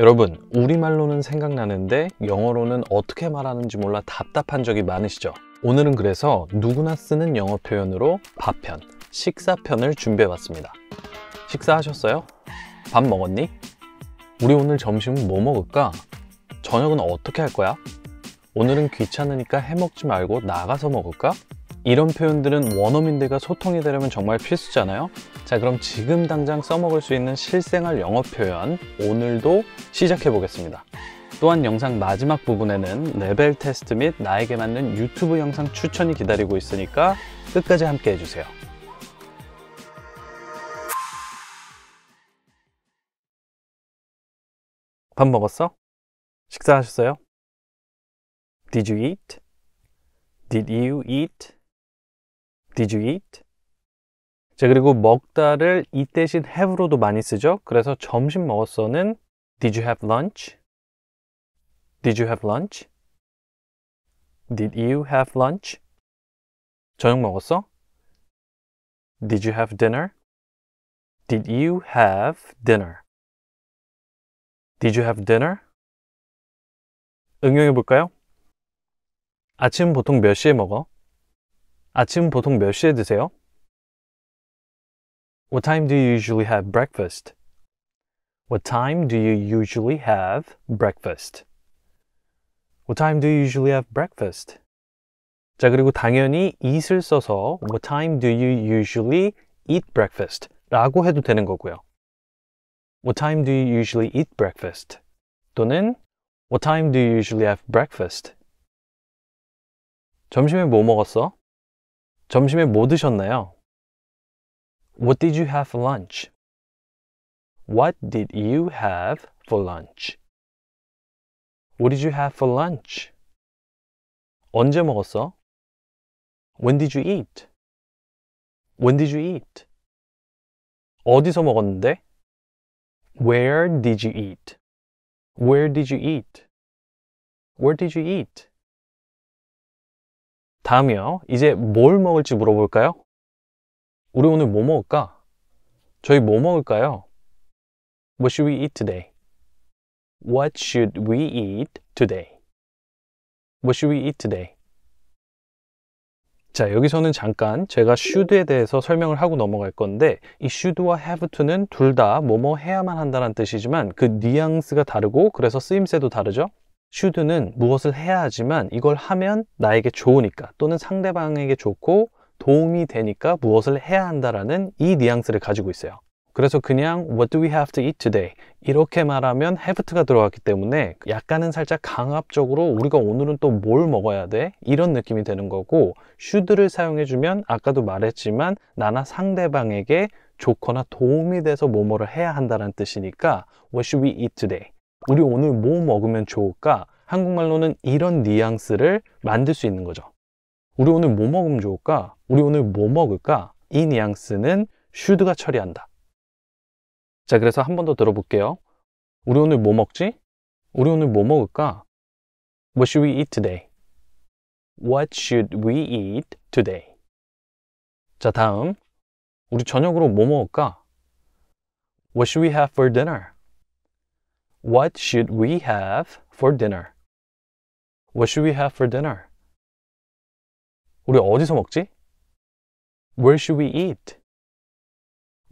여러분, 우리말로는 생각나는데 영어로는 어떻게 말하는지 몰라 답답한 적이 많으시죠? 오늘은 그래서 누구나 쓰는 영어 표현으로 밥편, 식사편을 준비해봤습니다. 식사하셨어요? 밥 먹었니? 우리 오늘 점심은 뭐 먹을까? 저녁은 어떻게 할 거야? 오늘은 귀찮으니까 해먹지 말고 나가서 먹을까? 이런 표현들은 원어민들과 소통이 되려면 정말 필수잖아요 자 그럼 지금 당장 써먹을 수 있는 실생활 영어 표현 오늘도 시작해 보겠습니다 또한 영상 마지막 부분에는 레벨 테스트 및 나에게 맞는 유튜브 영상 추천이 기다리고 있으니까 끝까지 함께 해주세요 밥 먹었어? 식사하셨어요? Did you eat? Did you eat? Did you eat? 자, 그리고 먹다를 이 대신 have로도 많이 쓰죠. 그래서 점심 먹었어는 Did you have lunch? Did you have lunch? Did you have lunch? 저녁 먹었어? Did you have dinner? Did you have dinner? Did you have dinner? 응용해 볼까요? 아침 보통 몇 시에 먹어? 아침 보통 몇 시에 드세요? What time do you usually have breakfast? What time do you usually have breakfast? What time do you usually have breakfast? 자, 그리고 당연히 eat을 써서 What time do you usually eat breakfast? 라고 해도 되는 거고요. What time do you usually eat breakfast? 또는 What time do you usually have breakfast? 점심에 뭐 먹었어? 점심에 뭐 드셨나요? What did you have for lunch? What did you have for lunch? What did you have for lunch? 언제 먹었어? When did you eat? When did you eat? 어디서 먹었는데? Where did you eat? Where did you eat? Where did you eat? 다음이요. 이제 뭘 먹을지 물어볼까요? 우리 오늘 뭐 먹을까? 저희 뭐 먹을까요? What should we eat today? What should we eat today? What should we eat today? 자, 여기서는 잠깐 제가 should에 대해서 설명을 하고 넘어갈 건데 이 should와 have to는 둘 다 뭐뭐 해야만 한다는 뜻이지만 그 뉘앙스가 다르고 그래서 쓰임새도 다르죠? 슈드는 무엇을 해야 하지만 이걸 하면 나에게 좋으니까 또는 상대방에게 좋고 도움이 되니까 무엇을 해야 한다라는 이 뉘앙스를 가지고 있어요. 그래서 그냥 What do we have to eat today? 이렇게 말하면 have to가 들어갔기 때문에 약간은 살짝 강압적으로 우리가 오늘은 또 뭘 먹어야 돼? 이런 느낌이 되는 거고 should를 사용해주면 아까도 말했지만 나나 상대방에게 좋거나 도움이 돼서 뭐뭐를 해야 한다는 뜻이니까 What should we eat today? 우리 오늘 뭐 먹으면 좋을까? 한국말로는 이런 뉘앙스를 만들 수 있는 거죠. 우리 오늘 뭐 먹으면 좋을까? 우리 오늘 뭐 먹을까? 이 뉘앙스는 슈드가 처리한다. 자, 그래서 한 번 더 들어볼게요. 우리 오늘 뭐 먹지? 우리 오늘 뭐 먹을까? What should we eat today? What should we eat today? 자, 다음. 우리 저녁으로 뭐 먹을까? What should we have for dinner? What should we have for dinner? What should we have for dinner? 우리 어디서 먹지? Where should we eat?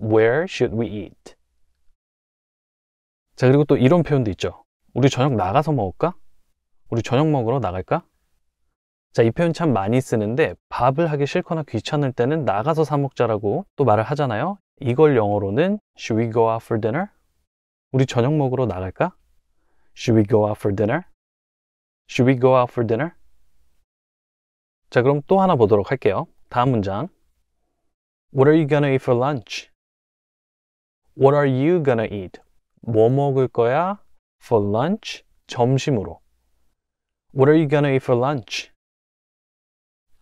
Where should we eat? 자, 그리고 또 이런 표현도 있죠. 우리 저녁 나가서 먹을까? 우리 저녁 먹으러 나갈까? 자, 이 표현 참 많이 쓰는데 밥을 하기 싫거나 귀찮을 때는 나가서 사 먹자라고 또 말을 하잖아요. 이걸 영어로는 Should we go out for dinner? 우리 저녁 먹으러 나갈까? Should we go out for dinner? Should we go out for dinner? 자, 그럼 또 하나 보도록 할게요. 다음 문장. What are you gonna eat for lunch? What are you gonna eat? 뭐 먹을 거야? For lunch? 점심으로. What are you gonna eat for lunch?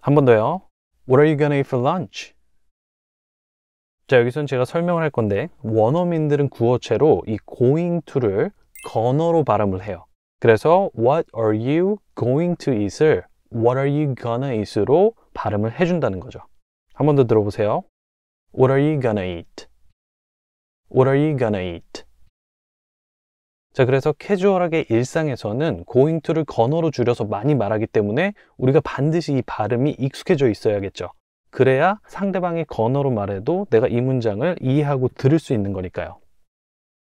한 번 더요. What are you gonna eat for lunch? 자, 여기선 제가 설명을 할 건데 원어민들은 구어체로 이 going to를 건어로 발음을 해요. 그래서 what are you going to eat을 what are you gonna eat으로 발음을 해준다는 거죠. 한 번 더 들어보세요. What are you gonna eat? What are you gonna eat? 자, 그래서 캐주얼하게 일상에서는 going to를 건어로 줄여서 많이 말하기 때문에 우리가 반드시 이 발음이 익숙해져 있어야겠죠. 그래야 상대방의 건어로 말해도 내가 이 문장을 이해하고 들을 수 있는 거니까요.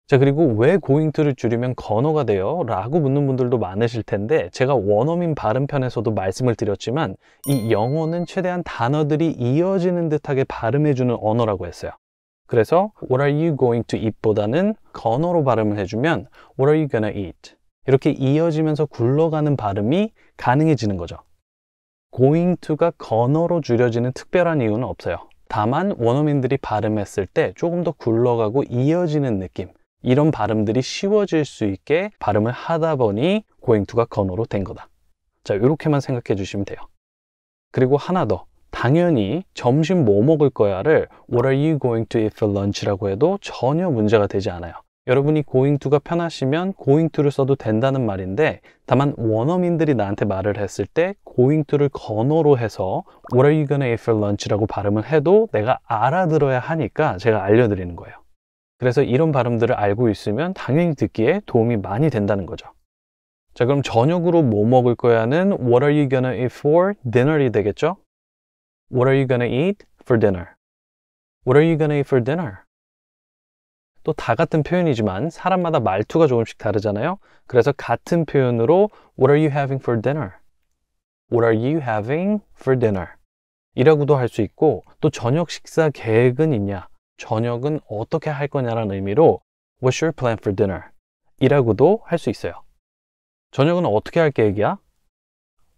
자 그리고 왜 고잉투를 줄이면 건어가 돼요? 라고 묻는 분들도 많으실 텐데 제가 원어민 발음편에서도 말씀을 드렸지만 이 영어는 최대한 단어들이 이어지는 듯하게 발음해주는 언어라고 했어요. 그래서 What are you going to eat? 보다는 건어로 발음을 해주면 What are you gonna eat? 이렇게 이어지면서 굴러가는 발음이 가능해지는 거죠. going to가 건어로 줄여지는 특별한 이유는 없어요. 다만 원어민들이 발음했을 때 조금 더 굴러가고 이어지는 느낌 이런 발음들이 쉬워질 수 있게 발음을 하다 보니 going to가 건어로 된 거다. 자 이렇게만 생각해 주시면 돼요. 그리고 하나 더 당연히 점심 뭐 먹을 거야를 What are you going to eat for lunch라고 해도 전혀 문제가 되지 않아요. 여러분이 고잉투가 편하시면 고잉투를 써도 된다는 말인데 다만 원어민들이 나한테 말을 했을 때 고잉투를 건어로 해서 What are you gonna eat for lunch라고 발음을 해도 내가 알아들어야 하니까 제가 알려드리는 거예요. 그래서 이런 발음들을 알고 있으면 당연히 듣기에 도움이 많이 된다는 거죠. 자 그럼 저녁으로 뭐 먹을 거야는 What are you gonna eat for dinner이 되겠죠? What are you gonna eat for dinner? What are you gonna eat for dinner? 또다 같은 표현이지만 사람마다 말투가 조금씩 다르잖아요. 그래서 같은 표현으로 What are you having for dinner? What are you having for dinner? 이라고도 할 수 있고 또 저녁 식사 계획은 있냐? 저녁은 어떻게 할 거냐라는 의미로 What's your plan for dinner? 이라고도 할 수 있어요. 저녁은 어떻게 할 계획이야?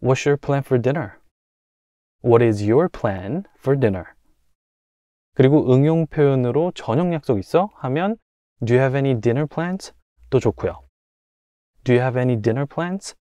What's your plan for dinner? What is your plan for dinner? 그리고 응용 표현으로 저녁 약속 있어? 하면 Do you have any dinner plans? 도 좋고요. Do you have any dinner plans?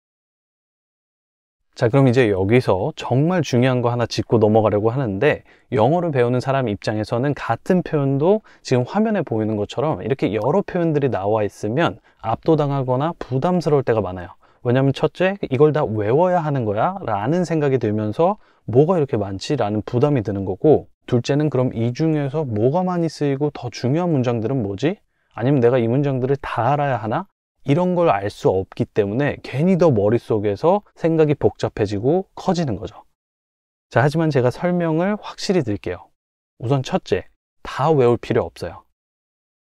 자 그럼 이제 여기서 정말 중요한 거 하나 짚고 넘어가려고 하는데 영어를 배우는 사람 입장에서는 같은 표현도 지금 화면에 보이는 것처럼 이렇게 여러 표현들이 나와 있으면 압도당하거나 부담스러울 때가 많아요 왜냐면 첫째 이걸 다 외워야 하는 거야 라는 생각이 들면서 뭐가 이렇게 많지 라는 부담이 드는 거고 둘째는 그럼 이 중에서 뭐가 많이 쓰이고 더 중요한 문장들은 뭐지? 아니면 내가 이 문장들을 다 알아야 하나? 이런 걸 알 수 없기 때문에 괜히 더 머릿속에서 생각이 복잡해지고 커지는 거죠. 자, 하지만 제가 설명을 확실히 드릴게요. 우선 첫째, 다 외울 필요 없어요.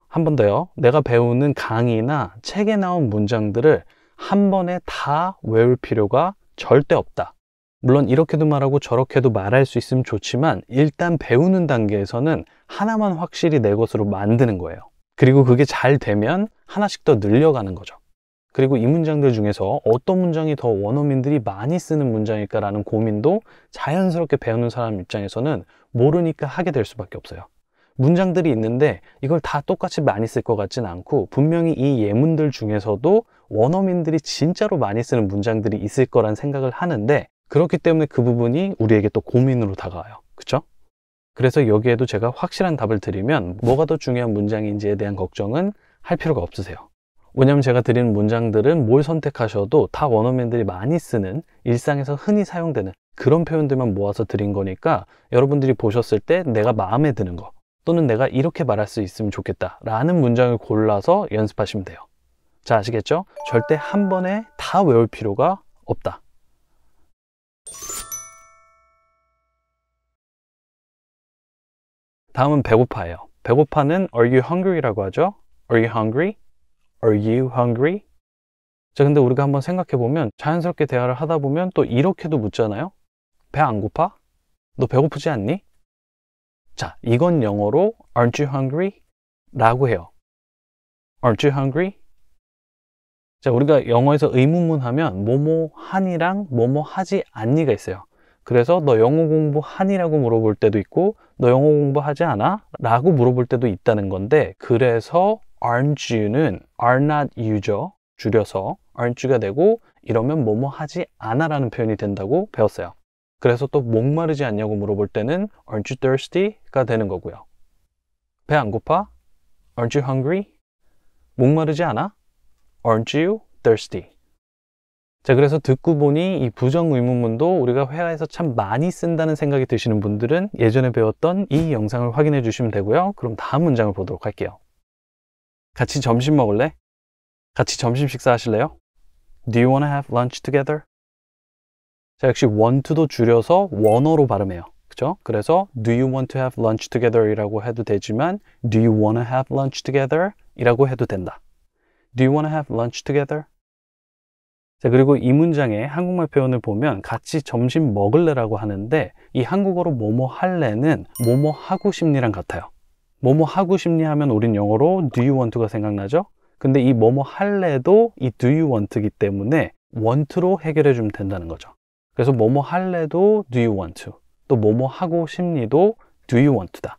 한 번 더요. 내가 배우는 강의나 책에 나온 문장들을 한 번에 다 외울 필요가 절대 없다. 물론 이렇게도 말하고 저렇게도 말할 수 있으면 좋지만 일단 배우는 단계에서는 하나만 확실히 내 것으로 만드는 거예요. 그리고 그게 잘 되면 하나씩 더 늘려가는 거죠. 그리고 이 문장들 중에서 어떤 문장이 더 원어민들이 많이 쓰는 문장일까라는 고민도 자연스럽게 배우는 사람 입장에서는 모르니까 하게 될 수밖에 없어요. 문장들이 있는데 이걸 다 똑같이 많이 쓸 것 같진 않고 분명히 이 예문들 중에서도 원어민들이 진짜로 많이 쓰는 문장들이 있을 거란 생각을 하는데 그렇기 때문에 그 부분이 우리에게 또 고민으로 다가와요. 그렇 그래서 여기에도 제가 확실한 답을 드리면 뭐가 더 중요한 문장인지에 대한 걱정은 할 필요가 없으세요. 왜냐면 제가 드리는 문장들은 뭘 선택하셔도 다 원어민들이 많이 쓰는 일상에서 흔히 사용되는 그런 표현들만 모아서 드린 거니까 여러분들이 보셨을 때 내가 마음에 드는 거 또는 내가 이렇게 말할 수 있으면 좋겠다 라는 문장을 골라서 연습하시면 돼요. 자, 아시겠죠? 절대 한 번에 다 외울 필요가 없다. 다음은 배고파예요. 배고파는 Are you hungry라고 하죠? Are you hungry? Are you hungry? 자, 근데 우리가 한번 생각해 보면 자연스럽게 대화를 하다 보면 또 이렇게도 묻잖아요. 배안 고파? 너 배고프지 않니? 자, 이건 영어로 Aren't you hungry? 라고 해요. Aren't you hungry? 자, 우리가 영어에서 의문문하면 뭐뭐 하니랑 뭐뭐 하지 않니가 있어요. 그래서 너 영어 공부하니라고 물어볼 때도 있고 너 영어 공부하지 않아? 라고 물어볼 때도 있다는 건데 그래서 aren't you는 are not you죠. 줄여서 aren't you가 되고 이러면 뭐뭐 하지 않아 라는 표현이 된다고 배웠어요. 그래서 또 목마르지 않냐고 물어볼 때는 aren't you thirsty? 가 되는 거고요. 배 안 고파? aren't you hungry? 목마르지 않아? Aren't you thirsty? 자, 그래서 듣고 보니 이 부정 의문문도 우리가 회화에서 참 많이 쓴다는 생각이 드시는 분들은 예전에 배웠던 이 영상을 확인해 주시면 되고요. 그럼 다음 문장을 보도록 할게요. 같이 점심 먹을래? 같이 점심 식사하실래요? Do you wanna have lunch together? 자, 역시 want to도 줄여서 원어로 발음해요. 그죠? 그래서 do you want to have lunch together 이라고 해도 되지만 do you wanna have lunch together 이라고 해도 된다. Do you want to have lunch together? 자, 그리고 이 문장의 한국말 표현을 보면 같이 점심 먹을래라고 하는데 이 한국어로 뭐뭐 할래는 뭐뭐 하고 싶니랑 같아요. 뭐뭐 하고 싶니 하면 우린 영어로 do you want to가 생각나죠? 근데 이 뭐뭐 할래도 이 do you want이기 때문에 want로 해결해 주면 된다는 거죠. 그래서 뭐뭐 할래도 do you want to 또 뭐뭐 하고 싶니도 do you want to다.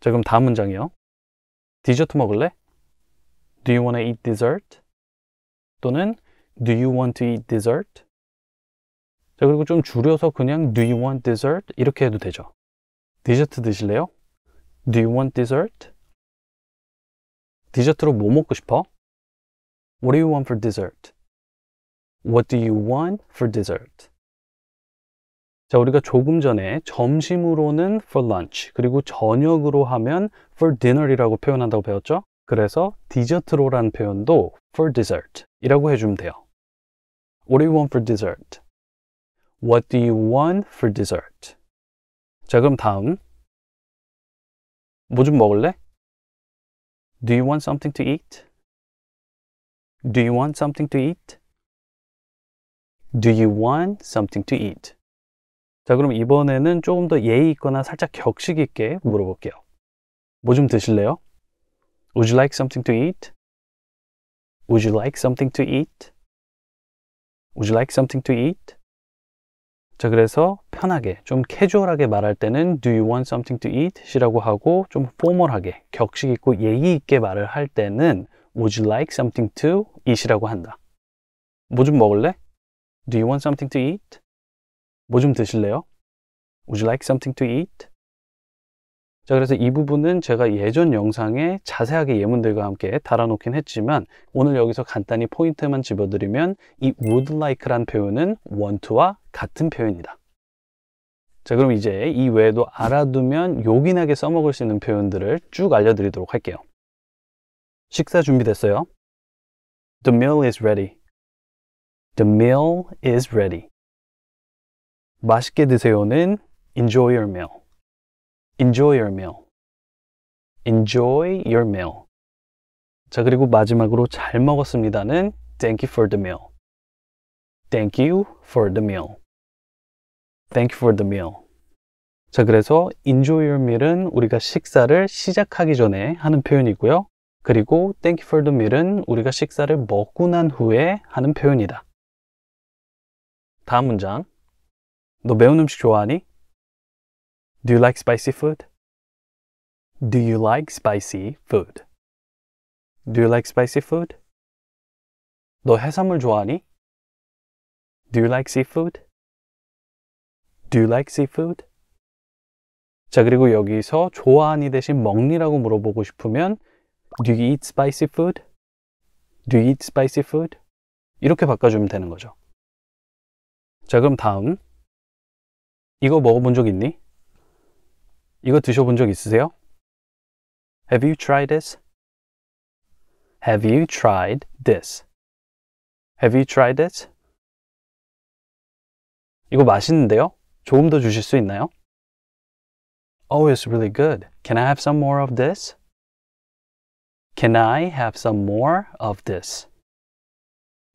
자, 그럼 다음 문장이요. 디저트 먹을래? Do you want to eat dessert? 또는 Do you want to eat dessert? 자, 그리고 좀 줄여서 그냥 Do you want dessert? 이렇게 해도 되죠. 디저트 드실래요? Do you want dessert? 디저트로 뭐 먹고 싶어? What do you want for dessert? What do you want for dessert? 자, 우리가 조금 전에 점심으로는 for lunch, 그리고 저녁으로 하면 for dinner이라고 표현한다고 배웠죠? 그래서 디저트로란 표현도 for dessert 이라고 해주면 돼요. What do you want for dessert? What do you want for dessert? 자, 그럼 다음. 뭐 좀 먹을래? Do you want something to eat? Do you want something to eat? Do you want something to eat? 자, 그럼 이번에는 조금 더 예의 있거나 살짝 격식 있게 물어볼게요. 뭐 좀 드실래요? Would you like something to eat? Would you like something to eat? Would you like something to eat? 자, 그래서 편하게, 좀 캐주얼하게 말할 때는 Do you want something to eat? 이라고 하고 좀 포멀하게, 격식 있고 예의 있게 말을 할 때는 Would you like something to eat? 이라고 한다. 뭐 좀 먹을래? Do you want something to eat? 뭐 좀 드실래요? Would you like something to eat? 자 그래서 이 부분은 제가 예전 영상에 자세하게 예문들과 함께 달아놓긴 했지만 오늘 여기서 간단히 포인트만 집어드리면 이 would like란 표현은 want와 같은 표현이다 자 그럼 이제 이 외에도 알아두면 요긴하게 써먹을 수 있는 표현들을 쭉 알려드리도록 할게요 식사 준비됐어요? The meal is ready The meal is ready 맛있게 드세요는 enjoy your meal enjoy your meal. enjoy your meal. 자, 그리고 마지막으로 잘 먹었습니다는 thank you for the meal. thank you for the meal. thank you for the meal. 자, 그래서 enjoy your meal은 우리가 식사를 시작하기 전에 하는 표현이고요. 그리고 thank you for the meal은 우리가 식사를 먹고 난 후에 하는 표현이다. 다음 문장. 너 매운 음식 좋아하니? Do you like spicy food? Do you like spicy food? Do you like spicy food? 너 해산물 좋아하니? Do you like seafood? Do you like seafood? 자, 그리고 여기서 좋아하니 대신 먹니라고 물어보고 싶으면 Do you eat spicy food? Do you eat spicy food? 이렇게 바꿔주면 되는 거죠. 자, 그럼 다음. 이거 먹어본 적 있니? 이거 드셔본 적 있으세요? Have you tried this? Have you tried this? Have you tried this? 이거 맛있는데요? 조금 더 주실 수 있나요? Oh, it's really good. Can I have some more of this? Can I have some more of this?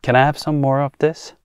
Can I have some more of this?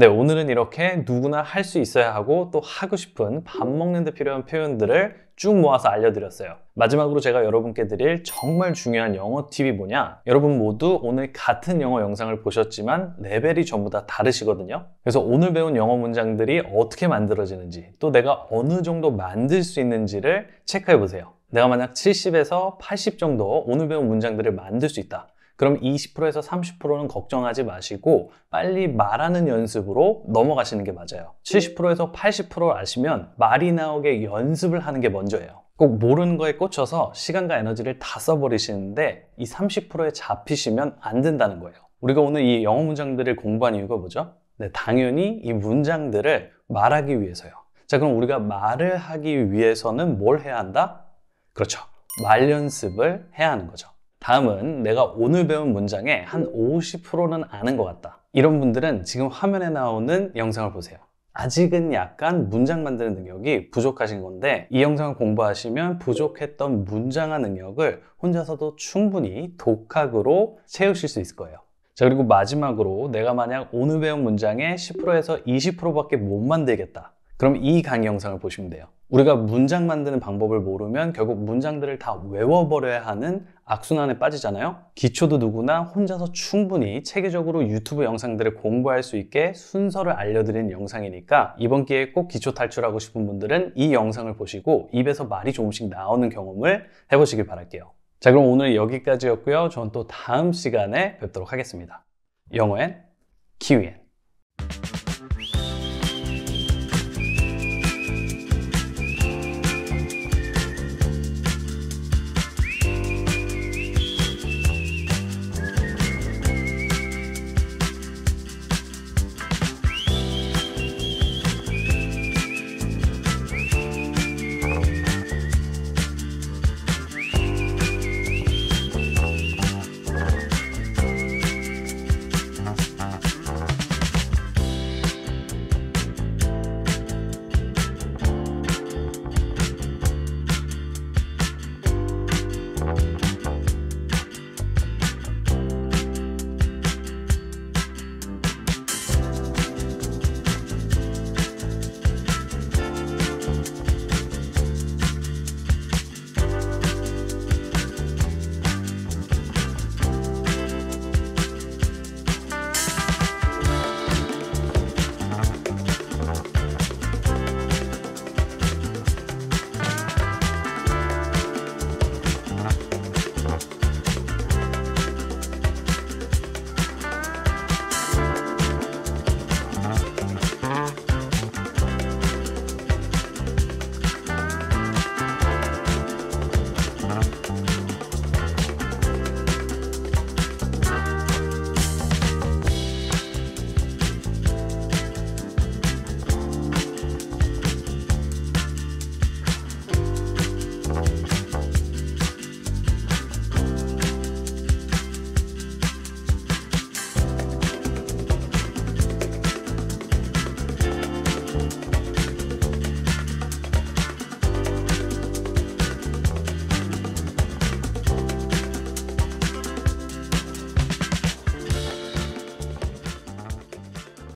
네, 오늘은 이렇게 누구나 할 수 있어야 하고 또 하고 싶은 밥 먹는 데 필요한 표현들을 쭉 모아서 알려드렸어요. 마지막으로 제가 여러분께 드릴 정말 중요한 영어 팁이 뭐냐? 여러분 모두 오늘 같은 영어 영상을 보셨지만 레벨이 전부 다 다르시거든요. 그래서 오늘 배운 영어 문장들이 어떻게 만들어지는지 또 내가 어느 정도 만들 수 있는지를 체크해 보세요. 내가 만약 70에서 80 정도 오늘 배운 문장들을 만들 수 있다. 그럼 20%에서 30%는 걱정하지 마시고 빨리 말하는 연습으로 넘어가시는 게 맞아요. 70%에서 80% 아시면 말이 나오게 연습을 하는 게 먼저예요. 꼭 모르는 거에 꽂혀서 시간과 에너지를 다 써버리시는데 이 30%에 잡히시면 안 된다는 거예요. 우리가 오늘 이 영어 문장들을 공부한 이유가 뭐죠? 네, 당연히 이 문장들을 말하기 위해서요. 자, 그럼 우리가 말을 하기 위해서는 뭘 해야 한다? 그렇죠. 말 연습을 해야 하는 거죠. 다음은 내가 오늘 배운 문장의 한 50%는 아는 것 같다. 이런 분들은 지금 화면에 나오는 영상을 보세요. 아직은 약간 문장 만드는 능력이 부족하신 건데 이 영상을 공부하시면 부족했던 문장화 능력을 혼자서도 충분히 독학으로 채우실 수 있을 거예요. 자 그리고 마지막으로 내가 만약 오늘 배운 문장의 10%에서 20%밖에 못 만들겠다. 그럼 이 강의 영상을 보시면 돼요. 우리가 문장 만드는 방법을 모르면 결국 문장들을 다 외워버려야 하는 악순환에 빠지잖아요. 기초도 누구나 혼자서 충분히 체계적으로 유튜브 영상들을 공부할 수 있게 순서를 알려드린 영상이니까 이번 기회에 꼭 기초 탈출하고 싶은 분들은 이 영상을 보시고 입에서 말이 조금씩 나오는 경험을 해보시길 바랄게요. 자 그럼 오늘 여기까지였고요. 저는 또 다음 시간에 뵙도록 하겠습니다. 영어엔 키위엔